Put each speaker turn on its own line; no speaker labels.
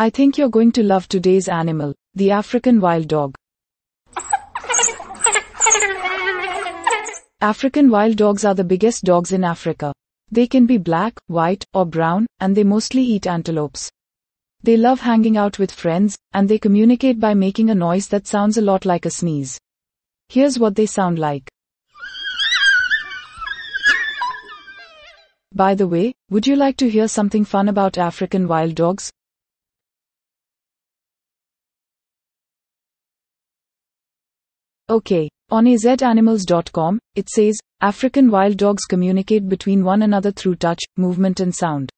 I think you're going to love today's animal, the African wild dog. African wild dogs are the biggest dogs in Africa. They can be black, white, or brown, and they mostly eat antelopes. They love hanging out with friends, and they communicate by making a noise that sounds a lot like a sneeze. Here's what they sound like. By the way, would you like to hear something fun about African wild dogs?
Okay. On azanimals.com, it says, African wild dogs communicate between one another through touch, movement and sound.